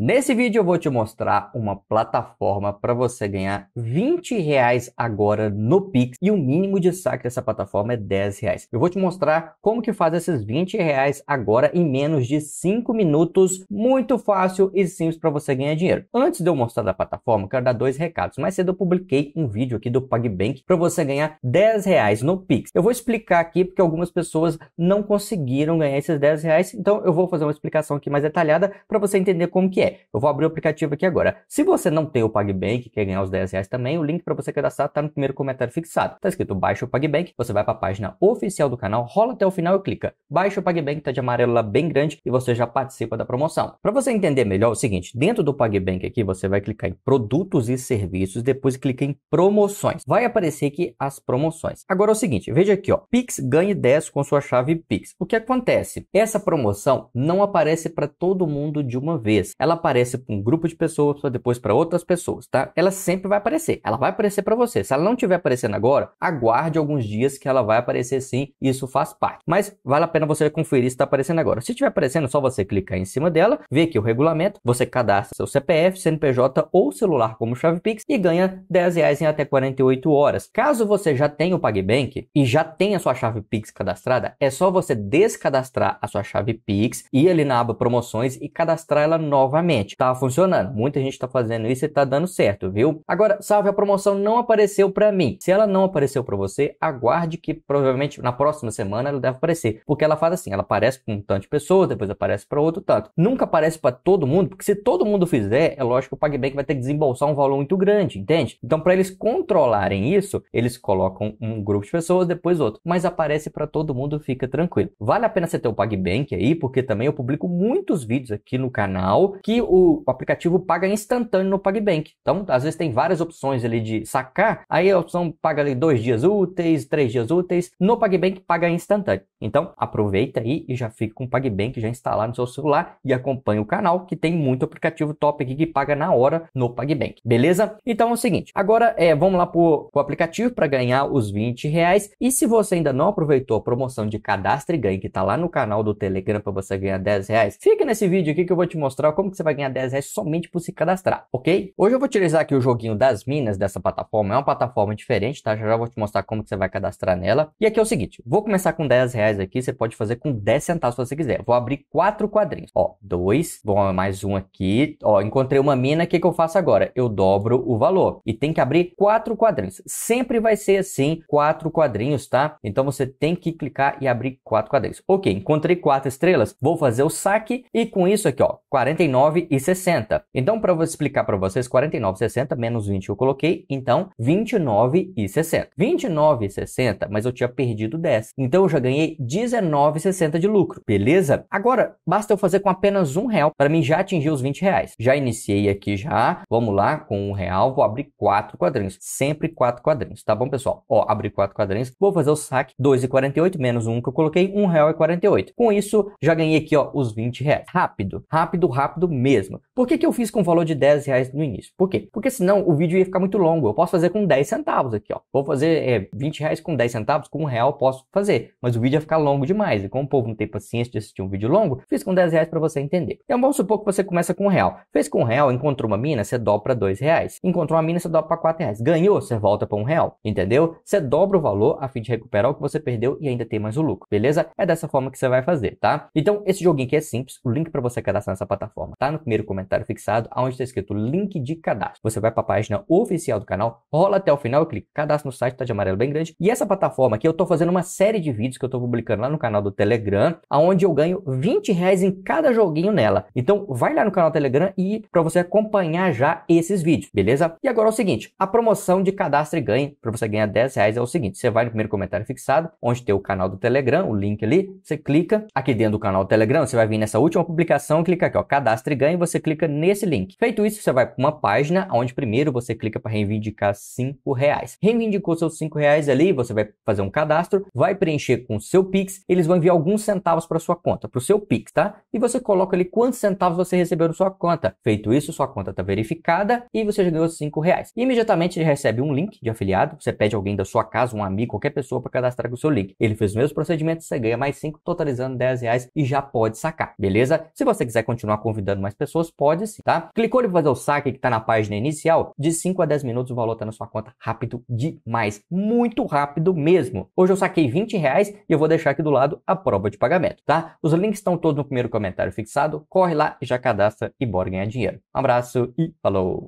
Nesse vídeo eu vou te mostrar uma plataforma para você ganhar 20 reais agora no Pix e o mínimo de saque dessa plataforma é 10 reais. Eu vou te mostrar como que faz esses 20 reais agora em menos de 5 minutos, muito fácil e simples para você ganhar dinheiro. Antes de eu mostrar da plataforma, quero dar dois recados. Mais cedo eu publiquei um vídeo aqui do PagBank para você ganhar 10 reais no Pix. Eu vou explicar aqui porque algumas pessoas não conseguiram ganhar esses 10 reais, então eu vou fazer uma explicação aqui mais detalhada para você entender como que é. É, eu vou abrir o aplicativo aqui agora. Se você não tem o PagBank, quer ganhar os 10 reais também, o link para você cadastrar está no primeiro comentário fixado. Está escrito baixa o PagBank, você vai para a página oficial do canal, rola até o final e clica baixa o PagBank, tá de amarelo lá bem grande e você já participa da promoção. Para você entender melhor é o seguinte, dentro do PagBank aqui você vai clicar em produtos e serviços, depois clica em promoções. Vai aparecer aqui as promoções. Agora é o seguinte, veja aqui, ó, Pix ganhe 10 com sua chave Pix. O que acontece? Essa promoção não aparece para todo mundo de uma vez. Ela aparece para um grupo de pessoas, depois para outras pessoas, tá? Ela sempre vai aparecer. Ela vai aparecer para você. Se ela não estiver aparecendo agora, aguarde alguns dias que ela vai aparecer sim. Isso faz parte. Mas vale a pena pena você conferir se está aparecendo agora. Se estiver aparecendo, só você clicar em cima dela, ver aqui o regulamento, você cadastra seu CPF, CNPJ ou celular como chave Pix e ganha 10 reais em até 48 horas. Caso você já tenha o PagBank e já tenha sua chave Pix cadastrada, é só você descadastrar a sua chave Pix, ir ali na aba promoções e cadastrar ela novamente. Tá funcionando. Muita gente está fazendo isso e está dando certo, viu? Agora, salve a promoção não apareceu para mim. Se ela não apareceu para você, aguarde que provavelmente na próxima semana ela deve aparecer, porque ela faz assim, ela aparece com um tanto de pessoas, depois aparece para outro tanto. Nunca aparece para todo mundo, porque se todo mundo fizer, é lógico que o PagBank vai ter que desembolsar um valor muito grande, entende? Então, para eles controlarem isso, eles colocam um grupo de pessoas, depois outro, mas aparece para todo mundo, fica tranquilo. Vale a pena você ter o PagBank aí, porque também eu publico muitos vídeos aqui no canal que o aplicativo paga instantâneo no PagBank. Então, às vezes tem várias opções ali de sacar, aí a opção paga ali dois dias úteis, três dias úteis, no PagBank paga instantâneo. Então, aproveita aproveita aí e já fica com o PagBank já instalado no seu celular e acompanha o canal, que tem muito aplicativo top aqui que paga na hora no PagBank, beleza? Então é o seguinte, agora é, vamos lá para o aplicativo para ganhar os 20 reais. E se você ainda não aproveitou a promoção de cadastre e ganhe que está lá no canal do Telegram para você ganhar 10 reais, fica nesse vídeo aqui que eu vou te mostrar como que você vai ganhar 10 reais somente por se cadastrar, ok? Hoje eu vou utilizar aqui o joguinho das minas dessa plataforma, é uma plataforma diferente, tá? Já, já vou te mostrar como que você vai cadastrar nela. E aqui é o seguinte, vou começar com 10 reais aqui, você pode pode fazer com 10 centavos se você quiser. Vou abrir quatro quadrinhos. Ó, dois. Bom, mais um aqui. Ó, encontrei uma mina. O que, que eu faço agora? Eu dobro o valor. E tem que abrir quatro quadrinhos. Sempre vai ser assim, quatro quadrinhos, tá? Então você tem que clicar e abrir quatro quadrinhos. Ok, encontrei quatro estrelas. Vou fazer o saque e com isso aqui, ó, 49,60. Então, para explicar para vocês, 49,60 menos 20 eu coloquei. Então, 29,60. 29,60, mas eu tinha perdido 10. Então, eu já ganhei 19 R$39,60 de lucro, beleza? Agora, basta eu fazer com apenas um real para mim já atingir os 20 reais. Já iniciei aqui já, vamos lá, com um real vou abrir quatro quadrinhos, sempre quatro quadrinhos, tá bom pessoal? Ó, abri quatro quadrinhos, vou fazer o saque, 2,48 menos um que eu coloquei, R$1,48. Com isso, já ganhei aqui ó, os 20 reais. Rápido, rápido, rápido mesmo. Por que, que eu fiz com o valor de 10 reais no início? Por quê? Porque senão o vídeo ia ficar muito longo, eu posso fazer com 10 centavos aqui ó, vou fazer é, eh, 20 reais com 10 centavos, com um real posso fazer, mas o vídeo ia ficar longo demais. E como o povo não tem paciência de assistir um vídeo longo, fiz com 10 reais para você entender. Então vamos supor que você começa com um real. Fez com um real, encontrou uma mina, você dobra para dois reais. Encontrou uma mina, você dobra para quatro reais. Ganhou, você volta para um real. Entendeu? Você dobra o valor a fim de recuperar o que você perdeu e ainda tem mais o lucro, beleza? É dessa forma que você vai fazer, tá? Então esse joguinho aqui é simples. O link para você cadastrar nessa plataforma tá no primeiro comentário fixado, aonde está escrito link de cadastro. Você vai para a página oficial do canal, rola até o final e clica cadastro no site, tá de amarelo bem grande. E essa plataforma aqui eu tô fazendo uma série de vídeos que eu tô publicando lá no canal canal do Telegram, aonde eu ganho 20 reais em cada joguinho nela. Então vai lá no canal Telegram e para você acompanhar já esses vídeos, beleza? E agora é o seguinte, a promoção de cadastro e ganho para você ganhar 10 reais é o seguinte, você vai no primeiro comentário fixado, onde tem o canal do Telegram, o link ali, você clica aqui dentro do canal do Telegram, você vai vir nessa última publicação, clica aqui ó, cadastro e ganho, você clica nesse link. Feito isso, você vai para uma página onde primeiro você clica para reivindicar 5 reais. Reivindicou seus 5 reais ali, você vai fazer um cadastro, vai preencher com seu Pix, ele eles vão enviar alguns centavos para sua conta, para o seu Pix, tá? E você coloca ali quantos centavos você recebeu na sua conta. Feito isso, sua conta está verificada e você já ganhou 5 reais. E, imediatamente ele recebe um link de afiliado, você pede alguém da sua casa, um amigo, qualquer pessoa para cadastrar com o seu link. Ele fez o mesmo procedimento, você ganha mais 5, totalizando 10 reais e já pode sacar, beleza? Se você quiser continuar convidando mais pessoas, pode sim, tá? Clicou para fazer o saque que está na página inicial, de 5 a 10 minutos o valor está na sua conta rápido demais, muito rápido mesmo. Hoje eu saquei 20 reais e eu vou deixar aqui do lado a prova de pagamento, tá? Os links estão todos no primeiro comentário fixado. Corre lá, já cadastra e bora ganhar dinheiro. Um abraço e falou!